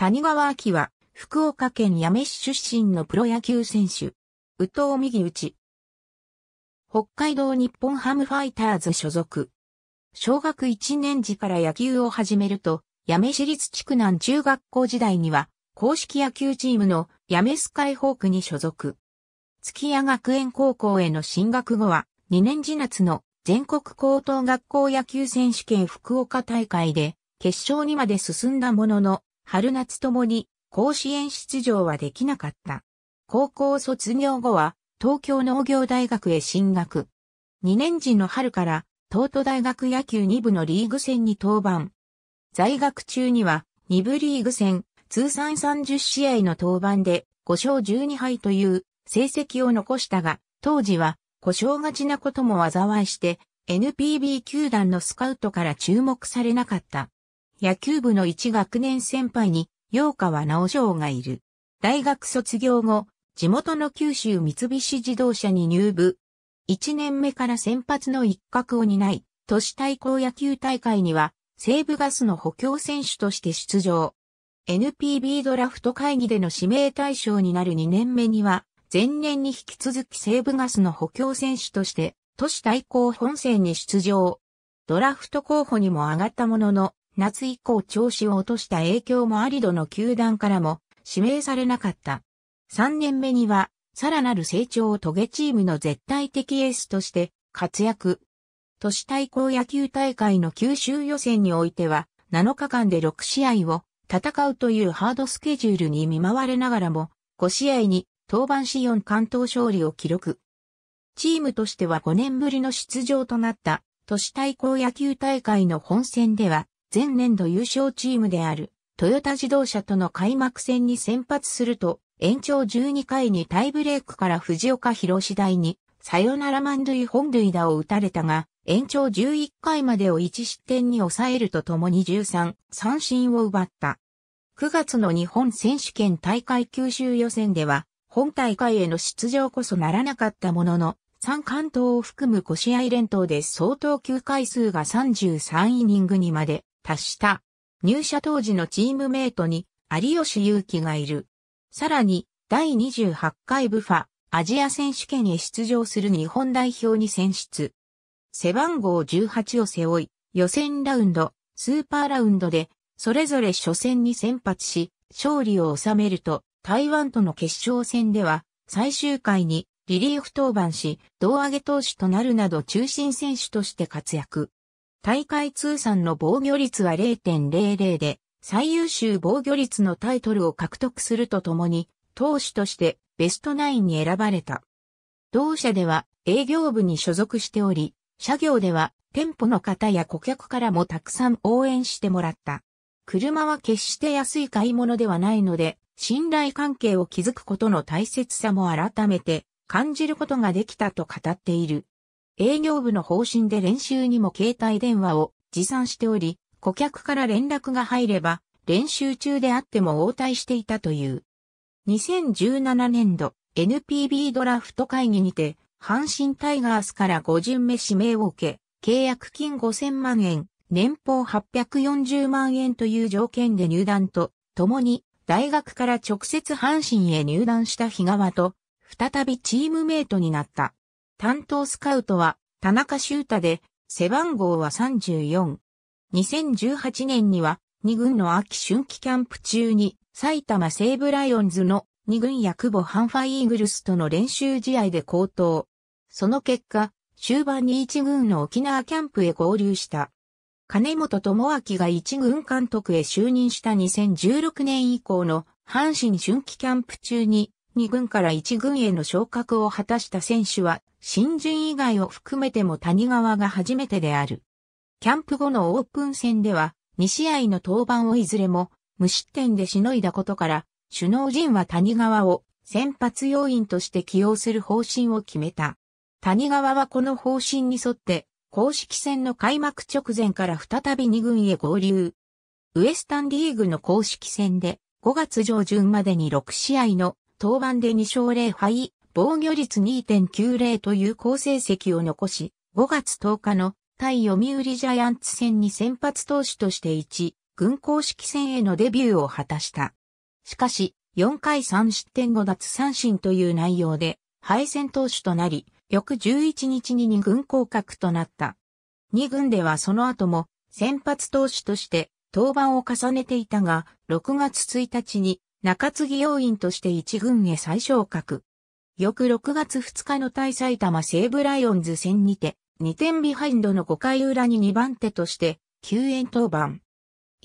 谷川明は、福岡県八女市出身のプロ野球選手。宇藤右打ち。北海道日本ハムファイターズ所属。小学1年時から野球を始めると、八女市立地区南中学校時代には、公式野球チームの八女スカイホークに所属。月谷学園高校への進学後は、2年次夏の全国高等学校野球選手権福岡大会で、決勝にまで進んだものの、春夏ともに甲子園出場はできなかった。高校卒業後は東京農業大学へ進学。2年時の春から東都大学野球2部のリーグ戦に登板。在学中には2部リーグ戦通算30試合の登板で5勝12敗という成績を残したが、当時は故障がちなことも災いして NPB 球団のスカウトから注目されなかった。野球部の一学年先輩に、陽川直章がいる。大学卒業後、地元の九州三菱自動車に入部。一年目から先発の一角を担い、都市対抗野球大会には、西部ガスの補強選手として出場。NPB ドラフト会議での指名対象になる2年目には、前年に引き続き西部ガスの補強選手として、都市対抗本戦に出場。ドラフト候補にも上がったものの、夏以降調子を落とした影響もありどの球団からも指名されなかった。3年目には、さらなる成長を遂げチームの絶対的エースとして活躍。都市対抗野球大会の九州予選においては、7日間で6試合を戦うというハードスケジュールに見舞われながらも、5試合に登板し4関東勝利を記録。チームとしては5年ぶりの出場となった都市対抗野球大会の本戦では、前年度優勝チームであるトヨタ自動車との開幕戦に先発すると、延長12回にタイブレークから藤岡博次第に、サヨナラ満塁本塁打を打たれたが、延長11回までを1失点に抑えるとともに13三振を奪った。9月の日本選手権大会九州予選では、本大会への出場こそならなかったものの、3関東を含む5試合連投で相当球回数が33イニングにまで達した。入社当時のチームメイトに有吉祐希がいる。さらに、第28回ブファアジア選手権へ出場する日本代表に選出。背番号18を背負い、予選ラウンド、スーパーラウンドで、それぞれ初戦に先発し、勝利を収めると、台湾との決勝戦では、最終回にリリーフ登板し、胴上げ投手となるなど中心選手として活躍。大会通算の防御率は0.00で、最優秀防御率のタイトルを獲得するとともに、投手としてベストナインに選ばれた。同社では営業部に所属しており、社業では店舗の方や顧客からもたくさん応援してもらった。車は決して安い買い物ではないので、信頼関係を築くことの大切さも改めて感じることができたと語っている。営業部の方針で練習にも携帯電話を持参しており、顧客から連絡が入れば、練習中であっても応対していたという。2017年度 NPB ドラフト会議にて、阪神タイガースから5巡目指名を受け、契約金5000万円、年俸840万円という条件で入団と、共に大学から直接阪神へ入団した日川と、再びチームメイトになった。担当スカウトは田中修太で、背番号は34。2018年には2軍の秋春季キャンプ中に埼玉西武ライオンズの2軍や久保ハンファイーグルスとの練習試合で高騰。その結果、終盤に1軍の沖縄キャンプへ合流した。金本智明が1軍監督へ就任した2016年以降の阪神春季キャンプ中に2軍から1軍への昇格を果たした選手は、新人以外を含めても谷川が初めてである。キャンプ後のオープン戦では、2試合の登板をいずれも、無失点でしのいだことから、首脳陣は谷川を先発要員として起用する方針を決めた。谷川はこの方針に沿って、公式戦の開幕直前から再び2軍へ合流。ウエスタンリーグの公式戦で5月上旬までに6試合の登板で2勝0敗、防御率2.90という好成績を残し、5月10日の対読売ジャイアンツ戦に先発投手として1、軍公式戦へのデビューを果たした。しかし、4回3失点5奪三振という内容で、敗戦投手となり、翌11日に2軍降格となった。2軍ではその後も、先発投手として登板を重ねていたが、6月1日に中継ぎ要員として一軍へ再昇格。翌6月2日の対埼玉西武ライオンズ戦にて、2点ビハインドの5回裏に2番手として、救援登板。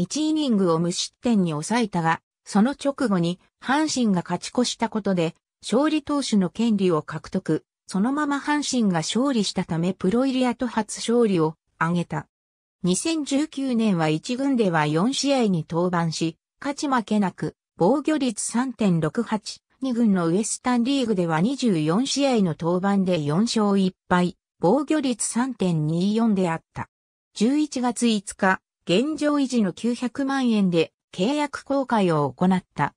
1イニングを無失点に抑えたが、その直後に阪神が勝ち越したことで、勝利投手の権利を獲得。そのまま阪神が勝利したためプロイリアと初勝利を挙げた。2019年は1軍では4試合に登板し、勝ち負けなく防御率3.68。2軍のウエスタンリーグでは24試合の登板で4勝1敗、防御率3.24であった。11月5日、現状維持の900万円で契約公開を行った。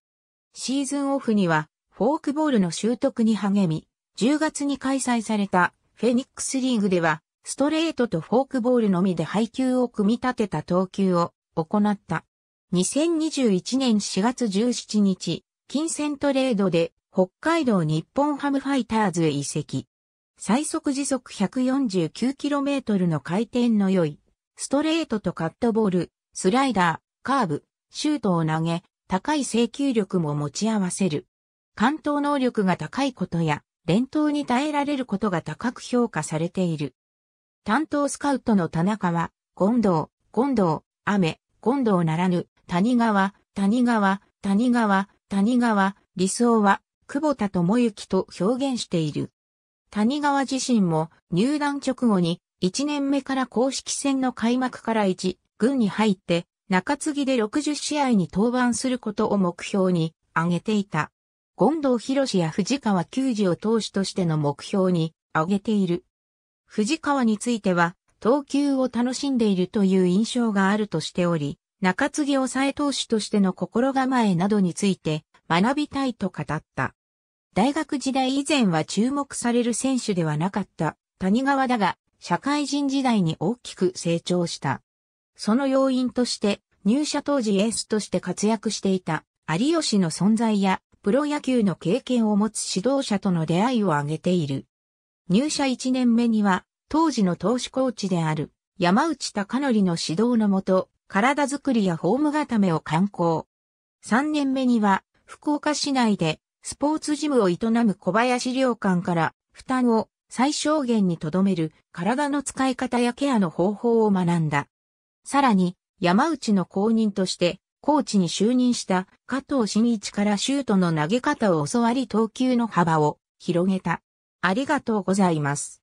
シーズンオフにはフォークボールの習得に励み、10月に開催されたフェニックスリーグではストレートとフォークボールのみで配球を組み立てた投球を行った。2021年4月17日、金銭トレードで北海道日本ハムファイターズへ移籍。最速時速 149km の回転の良い、ストレートとカットボール、スライダー、カーブ、シュートを投げ、高い制球力も持ち合わせる。関東能力が高いことや、連投に耐えられることが高く評価されている。担当スカウトの田中は、近藤、近藤、雨、近藤ならぬ、谷川、谷川、谷川、谷川、理想は、久保田智之と表現している。谷川自身も入団直後に1年目から公式戦の開幕から1軍に入って中継ぎで60試合に登板することを目標に挙げていた。権藤博や藤川球児を投手としての目標に挙げている。藤川については、投球を楽しんでいるという印象があるとしており、中継ぎ抑え投手としての心構えなどについて学びたいと語った。大学時代以前は注目される選手ではなかった谷川だが、社会人時代に大きく成長した。その要因として入社当時エースとして活躍していた有吉の存在やプロ野球の経験を持つ指導者との出会いを挙げている。入社1年目には当時の投手コーチである山内隆則の指導のもと体づくりやホーム固めを観光。3年目には、福岡市内でスポーツジムを営む小林良館から負担を最小限にとどめる体の使い方やケアの方法を学んだ。さらに山内の公認としてコーチに就任した加藤真一からシュートの投げ方を教わり投球の幅を広げた。ありがとうございます。